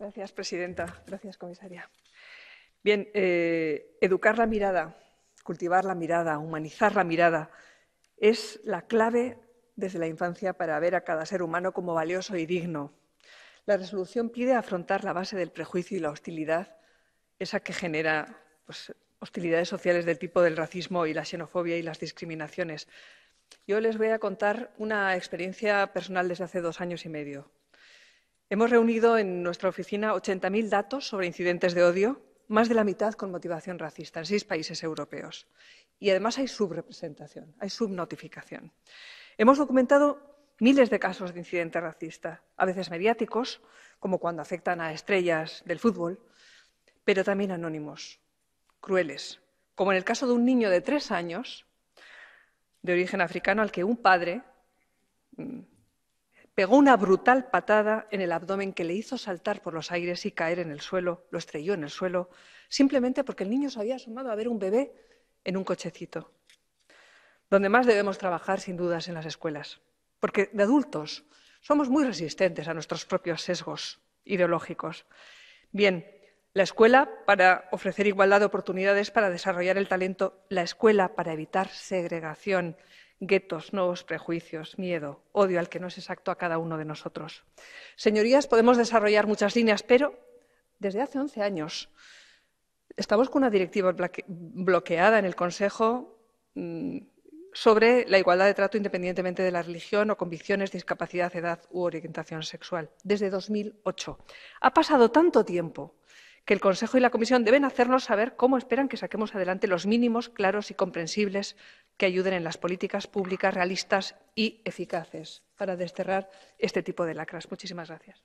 Gracias, presidenta. Gracias, comisaria. Bien, eh, educar la mirada, cultivar la mirada, humanizar la mirada, es la clave desde la infancia para ver a cada ser humano como valioso y digno. La resolución pide afrontar la base del prejuicio y la hostilidad, esa que genera pues, hostilidades sociales del tipo del racismo y la xenofobia y las discriminaciones. Yo les voy a contar una experiencia personal desde hace dos años y medio. Hemos reunido en nuestra oficina 80.000 datos sobre incidentes de odio, más de la mitad con motivación racista en seis países europeos. Y además hay subrepresentación, hay subnotificación. Hemos documentado miles de casos de incidentes racistas, a veces mediáticos, como cuando afectan a estrellas del fútbol, pero también anónimos, crueles, como en el caso de un niño de tres años de origen africano al que un padre pegó una brutal patada en el abdomen que le hizo saltar por los aires y caer en el suelo, lo estrelló en el suelo, simplemente porque el niño se había asomado a ver un bebé en un cochecito. Donde más debemos trabajar, sin dudas, en las escuelas, porque de adultos somos muy resistentes a nuestros propios sesgos ideológicos. Bien, la escuela para ofrecer igualdad de oportunidades para desarrollar el talento, la escuela para evitar segregación, guetos, nuevos prejuicios, miedo, odio al que no es exacto a cada uno de nosotros. Señorías, podemos desarrollar muchas líneas, pero desde hace 11 años estamos con una directiva bloqueada en el Consejo mm, sobre la igualdad de trato independientemente de la religión o convicciones, discapacidad, edad u orientación sexual, desde 2008. Ha pasado tanto tiempo que el Consejo y la Comisión deben hacernos saber cómo esperan que saquemos adelante los mínimos, claros y comprensibles que ayuden en las políticas públicas realistas y eficaces para desterrar este tipo de lacras. Muchísimas gracias.